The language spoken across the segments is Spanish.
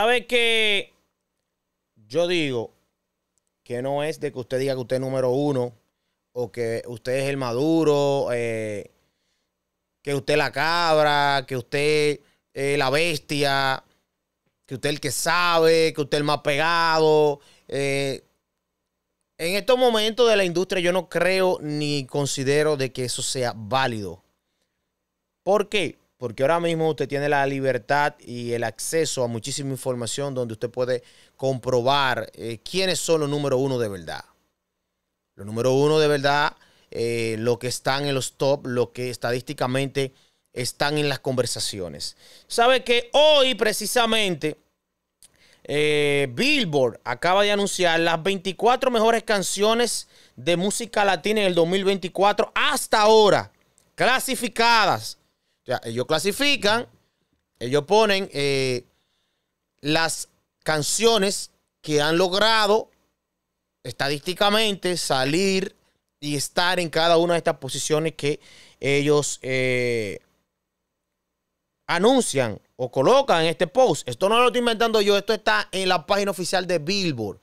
¿Sabe que yo digo que no es de que usted diga que usted es número uno o que usted es el maduro, eh, que usted es la cabra, que usted es la bestia, que usted es el que sabe, que usted es el más pegado? Eh, en estos momentos de la industria yo no creo ni considero de que eso sea válido. ¿Por qué? porque ahora mismo usted tiene la libertad y el acceso a muchísima información donde usted puede comprobar eh, quiénes son los número uno de verdad. Los número uno de verdad, eh, lo que están en los top, lo que estadísticamente están en las conversaciones. Sabe que hoy precisamente eh, Billboard acaba de anunciar las 24 mejores canciones de música latina en el 2024 hasta ahora, clasificadas ellos clasifican, ellos ponen eh, las canciones que han logrado estadísticamente salir y estar en cada una de estas posiciones que ellos eh, anuncian o colocan en este post. Esto no lo estoy inventando yo, esto está en la página oficial de Billboard.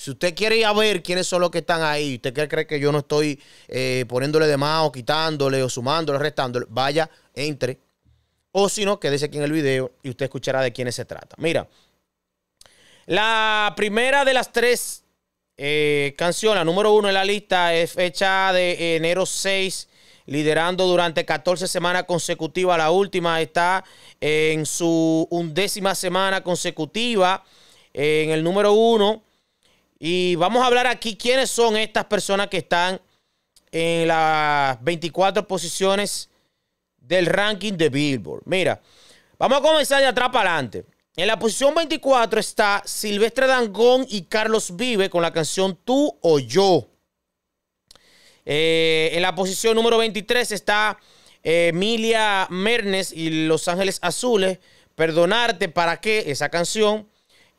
Si usted quiere ir a ver quiénes son los que están ahí, usted cree que yo no estoy eh, poniéndole de más o quitándole o sumándole, restándole, vaya, entre. O si no, quédese aquí en el video y usted escuchará de quiénes se trata. Mira, la primera de las tres eh, canciones, la número uno en la lista, es fecha de enero 6, liderando durante 14 semanas consecutivas. La última está en su undécima semana consecutiva, en el número uno. Y vamos a hablar aquí quiénes son estas personas que están en las 24 posiciones del ranking de Billboard. Mira, vamos a comenzar de atrás para adelante. En la posición 24 está Silvestre Dangón y Carlos Vive con la canción Tú o Yo. Eh, en la posición número 23 está eh, Emilia Mernes y Los Ángeles Azules. Perdonarte para qué esa canción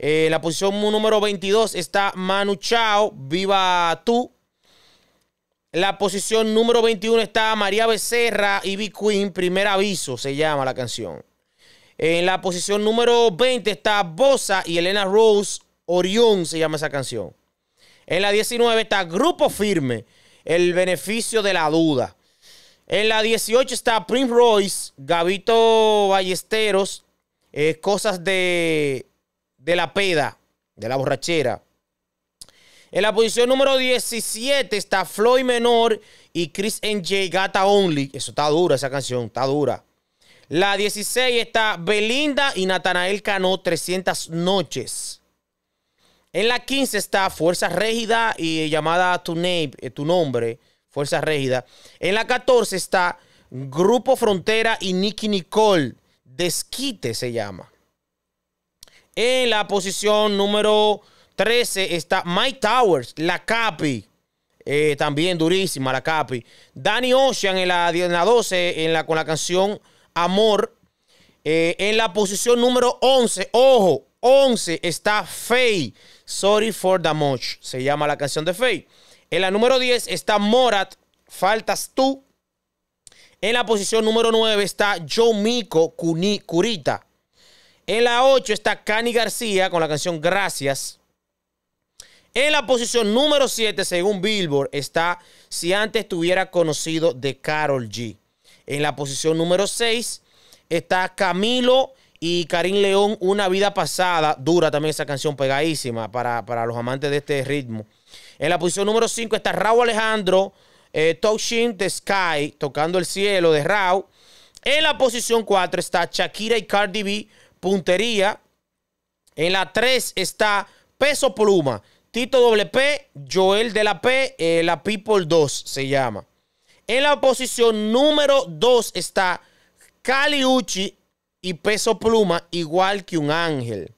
en eh, la posición número 22 está Manu Chao, Viva Tú. La posición número 21 está María Becerra y B Queen, Primer Aviso se llama la canción. En la posición número 20 está Bosa y Elena Rose, Orión se llama esa canción. En la 19 está Grupo Firme, El Beneficio de la Duda. En la 18 está Prince Royce, Gabito Ballesteros, eh, Cosas de de la peda, de la borrachera. En la posición número 17 está Floyd Menor y Chris NJ Gata Only. Eso está dura, esa canción, está dura. La 16 está Belinda y Natanael Cano, 300 noches. En la 15 está Fuerza Régida y llamada Tu, eh, tu Nombre, Fuerza Régida. En la 14 está Grupo Frontera y Nicky Nicole, Desquite se llama. En la posición número 13 está Mike Towers, la Capi. Eh, también durísima la Capi. Danny Ocean en la, en 12 en la, con la canción Amor. Eh, en la posición número 11, ojo, 11 está Faye. Sorry for the much. Se llama la canción de Faye. En la número 10 está Morat. Faltas tú. En la posición número 9 está Joe Mico Curita. En la 8 está Cani García con la canción Gracias. En la posición número 7, según Billboard, está Si antes tuviera conocido de Carol G. En la posición número 6 está Camilo y Karim León, Una vida pasada. Dura también esa canción pegadísima para, los amantes de este ritmo. En la posición número 5 está Raúl Alejandro, eh, Touching the Sky, tocando el cielo de Raúl. En la posición 4 está Shakira y Cardi B puntería. En la 3 está Peso Pluma, Tito WP, Joel de la P, eh, la People 2 se llama. En la posición número 2 está Uchi y Peso Pluma, igual que un ángel.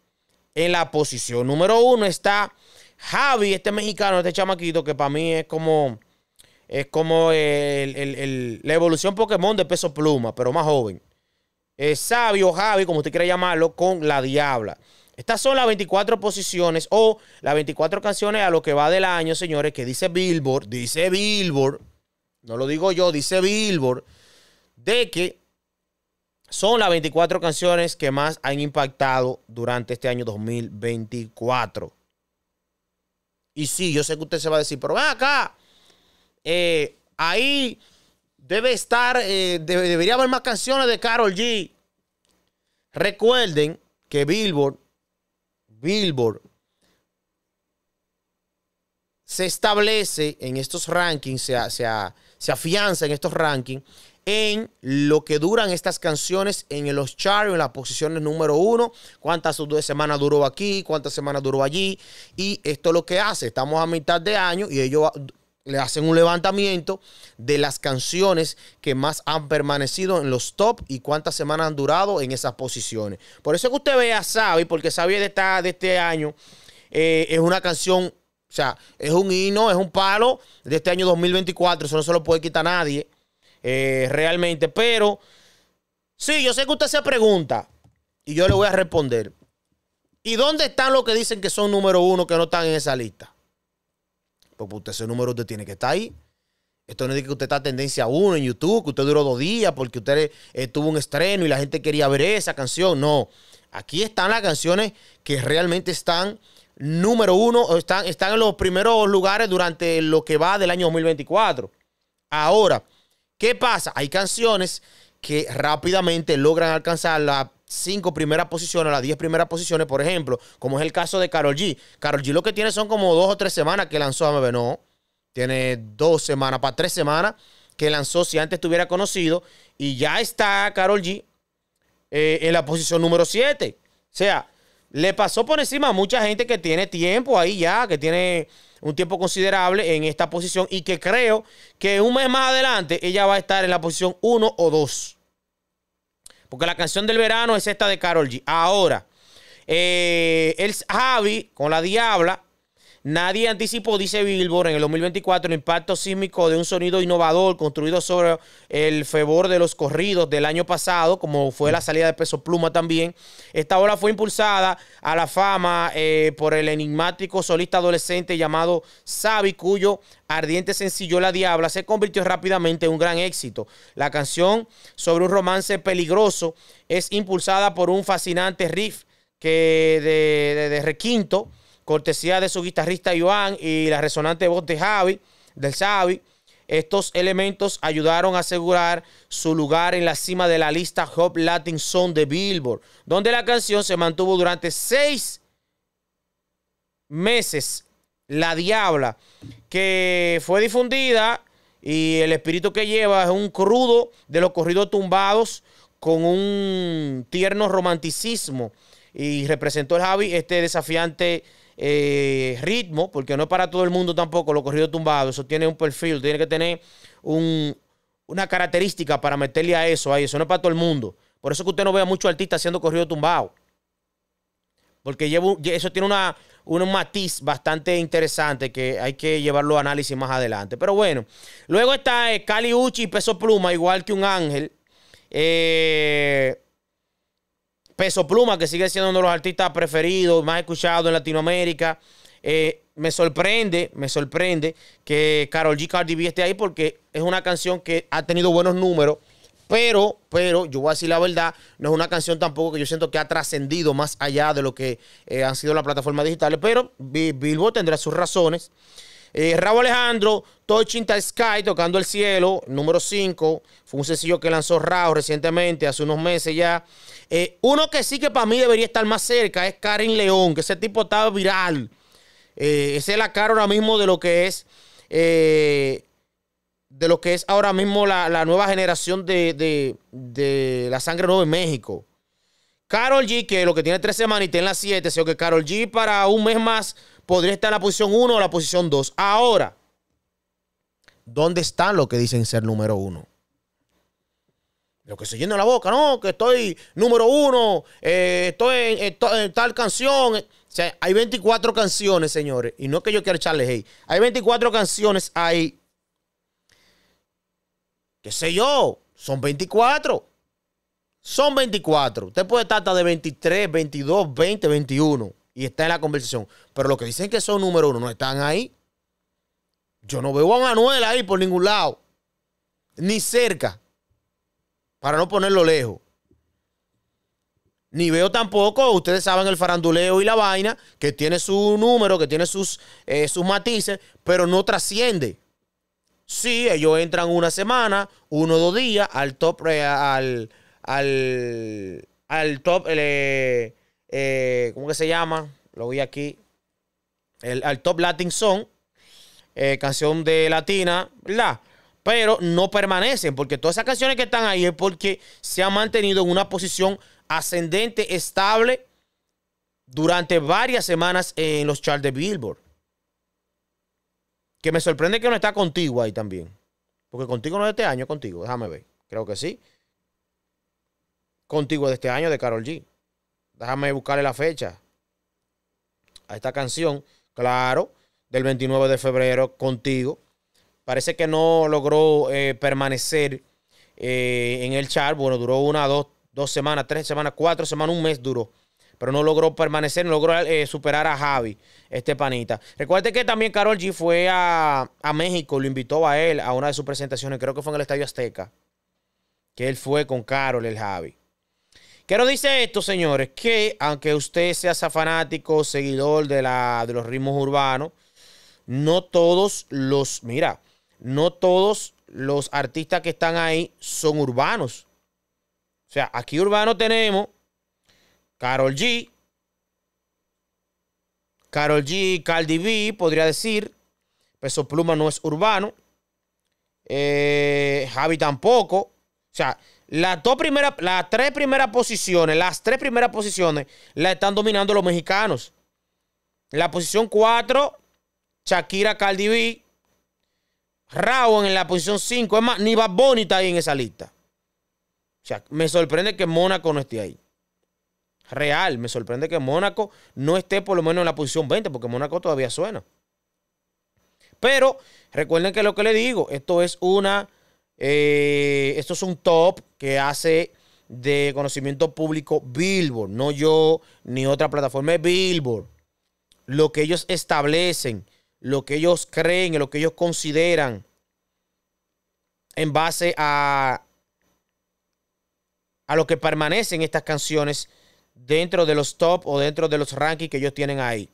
En la posición número 1 está Javi, este mexicano, este chamaquito, que para mí es como, es como la evolución Pokémon de Peso Pluma, pero más joven. Es sabio Javi, como usted quiera llamarlo, con la diabla. Estas son las 24 posiciones o las 24 canciones a lo que va del año, señores, que dice Billboard, dice Billboard, no lo digo yo, dice Billboard, de que son las 24 canciones que más han impactado durante este año 2024. Y sí, yo sé que usted se va a decir, pero ven acá, eh, ahí Debe estar, eh, debería haber más canciones de Carol G. Recuerden que Billboard, Billboard, se establece en estos rankings, se, se, afianza en estos rankings en lo que duran estas canciones en los charts, en las posiciones número uno, cuántas semanas duró aquí, cuántas semanas duró allí. Y esto es lo que hace. Estamos a mitad de año y ellos le hacen un levantamiento de las canciones que más han permanecido en los top y cuántas semanas han durado en esas posiciones. Por eso que usted ve a porque Xavi de, de este año eh, es una canción, o sea, es un hino, es un palo de este año 2024, eso no se lo puede quitar a nadie eh, realmente. Pero sí, yo sé que usted se pregunta y yo le voy a responder. ¿Y dónde están los que dicen que son número uno que no están en esa lista? Porque ese número tiene que estar ahí. Esto no es que usted está tendencia uno en YouTube, que usted duró dos días porque usted eh, tuvo un estreno y la gente quería ver esa canción. No. Aquí están las canciones que realmente están número uno, están, están en los primeros lugares durante lo que va del año 2024. Ahora, ¿qué pasa? Hay canciones que rápidamente logran alcanzar la cinco primeras posiciones, las diez primeras posiciones, por ejemplo, como es el caso de Carol G. Carol G lo que tiene son como dos o tres semanas que lanzó a No, tiene dos semanas, para tres semanas que lanzó si antes estuviera conocido y ya está Carol G eh, en la posición número siete, O sea, le pasó por encima a mucha gente que tiene tiempo ahí ya, que tiene un tiempo considerable en esta posición y que creo que un mes más adelante ella va a estar en la posición uno o dos. Porque la canción del verano es esta de Carol G. Ahora, eh, el Javi con la Diabla Nadie anticipó, dice Billboard, en el 2024 el impacto sísmico de un sonido innovador construido sobre el fervor de los corridos del año pasado, como fue la salida de Peso Pluma también. Esta ola fue impulsada a la fama eh, por el enigmático solista adolescente llamado Sabi, cuyo ardiente sencillo La Diabla se convirtió rápidamente en un gran éxito. La canción sobre un romance peligroso es impulsada por un fascinante riff que de requinto cortesía de su guitarrista Joan y la resonante voz de Javi, del Xavi. Estos elementos ayudaron a asegurar su lugar en la cima de la lista Hop Latin Song de Billboard, donde la canción se mantuvo durante seis meses. La Diabla, que fue difundida y el espíritu que lleva es un crudo de los corridos tumbados con un tierno romanticismo y representó el Javi este desafiante eh, ritmo, porque no es para todo el mundo tampoco lo corrido tumbado Eso tiene un perfil, tiene que tener un, una característica para meterle a eso. Ahí. Eso no es para todo el mundo. Por eso que usted no vea mucho muchos artistas haciendo corrido tumbado. Porque llevo, eso tiene una, un matiz bastante interesante que hay que llevarlo a análisis más adelante. Pero bueno, luego está eh, Cali Uchi y Peso Pluma, igual que un ángel. Eh, Peso Pluma, que sigue siendo uno de los artistas preferidos, más escuchados en Latinoamérica. Eh, me sorprende, me sorprende que Carol G. Cardi B esté ahí porque es una canción que ha tenido buenos números, pero, pero, yo voy a decir la verdad, no es una canción tampoco que yo siento que ha trascendido más allá de lo que eh, han sido las plataformas digitales, pero Bilbo tendrá sus razones. Eh, Alejandro, Touching the Sky, tocando el cielo, número 5. Fue un sencillo que lanzó Rao recientemente, hace unos meses ya. Eh, uno que sí que para mí debería estar más cerca es Karen León, que ese tipo estaba viral. Eh, esa es la cara ahora mismo de lo que es. Eh, de lo que es ahora mismo la, nueva generación de, de la sangre nueva en México. Carol G, que lo que tiene tres semanas y tiene las siete, sino que Carol G para un mes más podría estar en la posición uno o la posición dos. Ahora, ¿dónde están los que dicen ser número uno? Lo que se llena la boca, no, que estoy número uno, eh, estoy en, tal canción. O sea, hay 24 canciones, señores, y no es que yo quiera echarle hey. Hay 24 canciones ahí. ¿Qué sé yo? Son 24. Son 24. Usted puede estar hasta de 23, 22, 20, 21 y está en la conversación. Pero lo que dicen que son número uno no están ahí. Yo no veo a Manuel ahí por ningún lado. Ni cerca. Para no ponerlo lejos. Ni veo tampoco, ustedes saben el faranduleo y la vaina, que tiene su número, que tiene sus, eh, sus matices, pero no trasciende. Sí, ellos entran una semana, uno o dos días al top, eh, al, al, al top, eh, eh, ¿cómo que se llama? Lo vi aquí. al top Latin Song, eh, canción de latina, ¿verdad? Pero no permanecen, porque todas esas canciones que están ahí es porque se han mantenido en una posición ascendente, estable, durante varias semanas en los charts de Billboard. Que me sorprende que no está contigo ahí también. Porque contigo no es este año, contigo. Déjame ver. Creo que sí contigo de este año de Carol G. Déjame buscarle la fecha a esta canción, claro, del 29 de febrero contigo. Parece que no logró eh, permanecer eh, en el chart. Bueno, duró una, dos, dos semanas, tres semanas, cuatro semanas, un mes duró pero no logró permanecer, no logró eh, superar a Javi, este panita. Recuerde que también Carol G fue a, a, México, lo invitó a él a una de sus presentaciones, creo que fue en el Estadio Azteca, que él fue con Carol, el Javi nos dice esto, señores, que aunque usted sea fanático, seguidor de, la, de los ritmos urbanos, no todos los, mira, no todos los artistas que están ahí son urbanos. O sea, aquí urbano tenemos Carol G, Carol G, Cardi B, podría decir. Peso Pluma no es urbano. Eh, Javi tampoco. O sea, las dos las tres primeras posiciones, las tres primeras posiciones la están dominando los mexicanos. La posición 4, Shakira Caldiví. Raúl en la posición 5. Es más, ni va Bonita ahí en esa lista. O sea, me sorprende que Mónaco no esté ahí. Real, me sorprende que Mónaco no esté por lo menos en la posición 20, porque Mónaco todavía suena. Pero recuerden que lo que le digo, esto es una eh, esto es un top que hace de conocimiento público Billboard, no yo ni otra plataforma, es Billboard. Lo que ellos establecen, lo que ellos creen, lo que ellos consideran en base a, a lo que permanecen estas canciones dentro de los top o dentro de los rankings que ellos tienen ahí.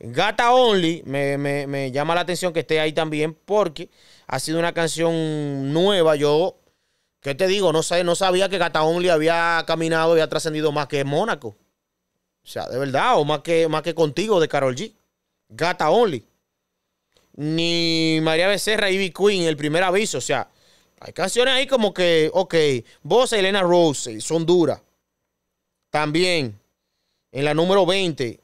Gata Only me, me llama la atención que esté ahí también porque ha sido una canción nueva. Yo, ¿qué te digo? No, sabía que Gata Only había caminado y ha trascendido más que Mónaco. O sea, de verdad, o más que, más que contigo de Carol G. Gata Only. Ni María Becerra y Ivy Queen, el primer aviso. O sea, hay canciones ahí como que, ok, vos Elena Rose son duras. También, en la número 20.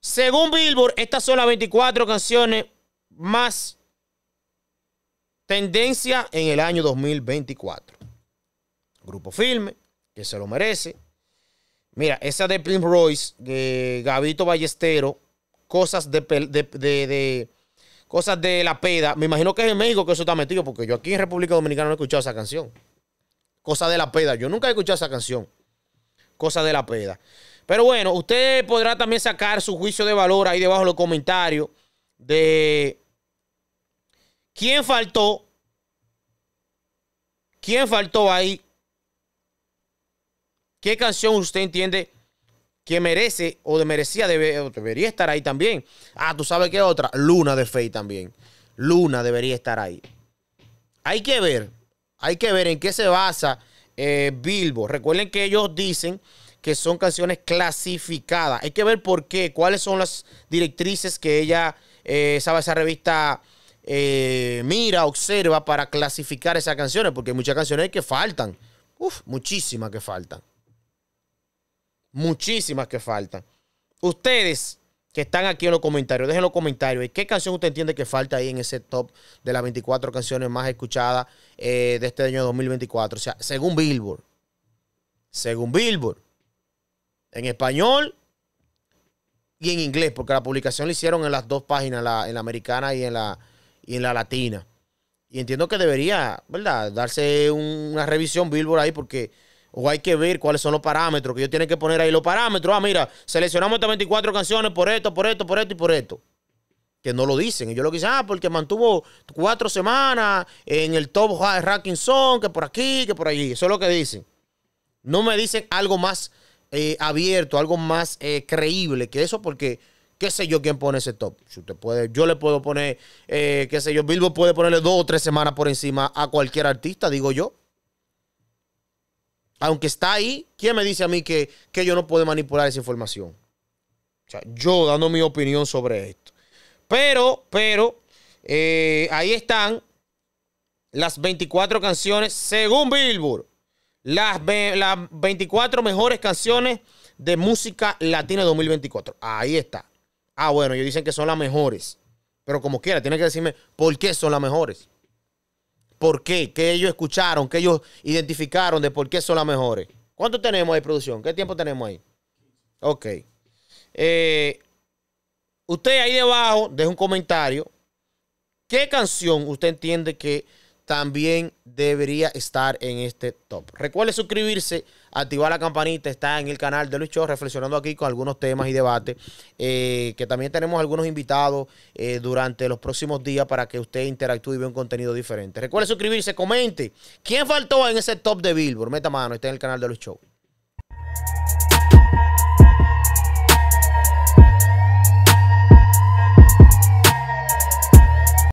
Según Billboard, estas son las 24 canciones más Tendencia en el año 2024. Grupo firme, que se lo merece. Mira, esa de Prince Royce, de Gabito Ballestero, cosas de, cosas de la peda. Me imagino que es en México que eso está metido, porque yo aquí en República Dominicana no he escuchado esa canción. Cosa de la peda. Yo nunca he escuchado esa canción. Cosa de la peda. Pero bueno, usted podrá también sacar su juicio de valor ahí debajo de los comentarios de ¿Quién faltó? ¿Quién faltó ahí? ¿Qué canción usted entiende que merece o de merecía debería estar ahí también? Ah, tú sabes qué otra. Luna de Fey también. Luna debería estar ahí. Hay que ver, hay que ver en qué se basa eh, Bilbo. Recuerden que ellos dicen que son canciones clasificadas. Hay que ver por qué, cuáles son las directrices que ella, eh, sabe, esa revista eh, mira, observa para clasificar esas canciones, porque hay muchas canciones que faltan. Uf, muchísimas que faltan. Muchísimas que faltan. Ustedes que están aquí en los comentarios, dejen los comentarios. ¿Qué canción usted entiende que falta ahí en ese top de las 24 canciones más escuchadas eh, de este año 2024? O sea, según Billboard. Según Billboard. En español, y en inglés, porque la publicación la hicieron en las dos páginas, en la americana y en la, y en la latina. Y entiendo que debería, ¿verdad? Darse una revisión Billboard ahí porque o hay que ver cuáles son los parámetros, que ellos tienen que poner ahí los parámetros. Ah, mira, seleccionamos estas 24 canciones por esto, por esto, por esto y por esto. Que no lo dicen. Y yo lo que ah, porque mantuvo cuatro semanas en el top ranking song, que por aquí, que por allí. Eso es lo que dicen. No me dicen algo más eh, abierto, algo más eh, creíble que eso, porque qué sé yo quién pone ese top. Si usted puede, yo le puedo poner, eh, qué sé yo, Bilbo puede ponerle dos o tres semanas por encima a cualquier artista, digo yo. Aunque está ahí, ¿quién me dice a mí que, que yo no puedo manipular esa información? O sea, yo dando mi opinión sobre esto. Pero, pero, eh, ahí están las 24 canciones, según Billboard, las, las 24 mejores canciones de música latina 2024. Ahí está ah, bueno, ellos dicen que son las mejores. Pero como quiera, tiene que decirme por qué son las mejores. ¿Por qué? ¿Qué ellos escucharon? ¿Qué ellos identificaron de por qué son las mejores? ¿Cuánto tenemos ahí, producción? ¿Qué tiempo tenemos ahí? Ok. Eh, usted ahí debajo deja un comentario. ¿Qué canción usted entiende que también debería estar en este top? Recuerde suscribirse activar la campanita, está en el canal de Luis Cho, reflexionando aquí con algunos temas y debates, eh, que también tenemos algunos invitados eh, durante los próximos días para que usted interactúe y vea un contenido diferente. Recuerde suscribirse, comente. ¿Quién faltó en ese top de Billboard? Meta mano, está en el canal de Luis Show.